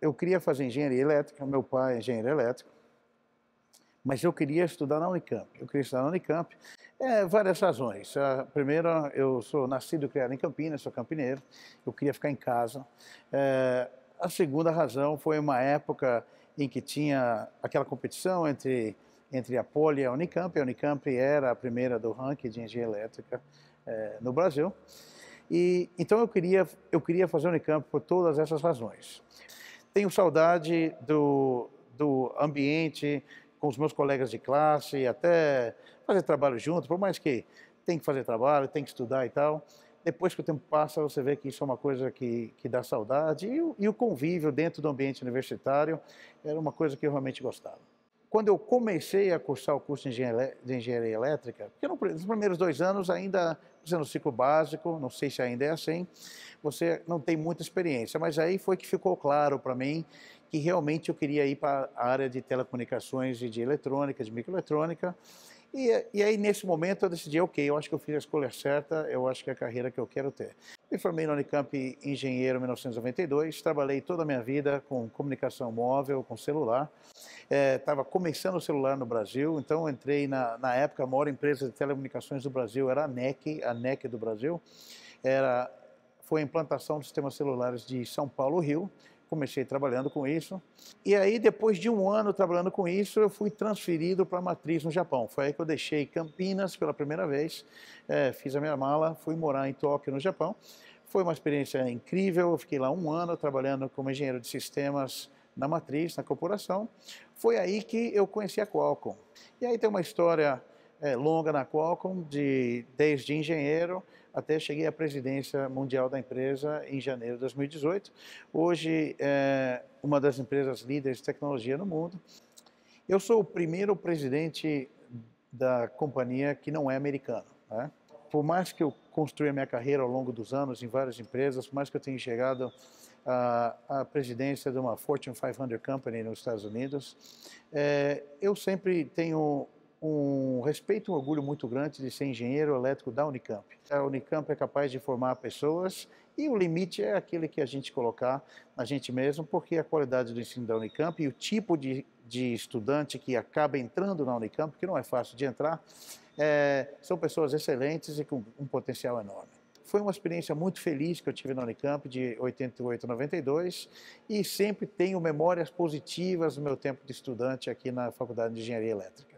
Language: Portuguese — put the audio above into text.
eu queria fazer engenharia elétrica, meu pai é engenheiro elétrico, mas eu queria estudar na Unicamp. Eu queria estudar na Unicamp, é, várias razões. A primeira, eu sou nascido e criado em Campinas, sou campineiro, eu queria ficar em casa. É, a segunda razão foi uma época em que tinha aquela competição entre, entre a Poli e a Unicamp. A Unicamp era a primeira do ranking de engenharia elétrica é, no Brasil. E, então eu queria, eu queria fazer Unicamp por todas essas razões. Tenho saudade do, do ambiente com os meus colegas de classe, até fazer trabalho junto, por mais que tem que fazer trabalho, tem que estudar e tal. Depois que o tempo passa, você vê que isso é uma coisa que, que dá saudade. E o, e o convívio dentro do ambiente universitário era uma coisa que eu realmente gostava quando eu comecei a cursar o curso de engenharia, de engenharia elétrica, porque nos primeiros dois anos ainda você no ciclo básico, não sei se ainda é assim, você não tem muita experiência, mas aí foi que ficou claro para mim e realmente eu queria ir para a área de telecomunicações e de eletrônica, de microeletrônica. E, e, aí, nesse momento, eu decidi, ok, eu acho que eu fiz a escolha certa, eu acho que é a carreira que eu quero ter. Me formei no Unicamp Engenheiro em 1992, trabalhei toda a minha vida com comunicação móvel, com celular. Estava é, começando o celular no Brasil, então entrei na, na época, a maior empresa de telecomunicações do Brasil era a NEC, a NEC do Brasil. Era, foi a implantação dos sistemas celulares de São Paulo-Rio, comecei trabalhando com isso. E aí, depois de um ano trabalhando com isso, eu fui transferido para a matriz no Japão. Foi aí que eu deixei Campinas pela primeira vez, é, fiz a minha mala, fui morar em Tóquio, no Japão. Foi uma experiência incrível, eu fiquei lá um ano trabalhando como engenheiro de sistemas na matriz, na corporação. Foi aí que eu conheci a Qualcomm. E aí tem uma história é, longa na Qualcomm, de, desde engenheiro até cheguei à presidência mundial da empresa em janeiro de 2018. Hoje é uma das empresas líderes de tecnologia no mundo. Eu sou o primeiro presidente da companhia que não é americano. Né? Por mais que eu construí a minha carreira ao longo dos anos em várias empresas, por mais que eu tenha chegado à, à presidência de uma Fortune 500 Company nos Estados Unidos, é, eu sempre tenho um respeito e um orgulho muito grande de ser engenheiro elétrico da Unicamp. A Unicamp é capaz de formar pessoas e o limite é aquele que a gente colocar na gente mesmo, porque a qualidade do ensino da Unicamp e o tipo de, de estudante que acaba entrando na Unicamp, que não é fácil de entrar, é, são pessoas excelentes e com um potencial enorme. Foi uma experiência muito feliz que eu tive na Unicamp de 88 a 92 e sempre tenho memórias positivas do meu tempo de estudante aqui na Faculdade de Engenharia Elétrica.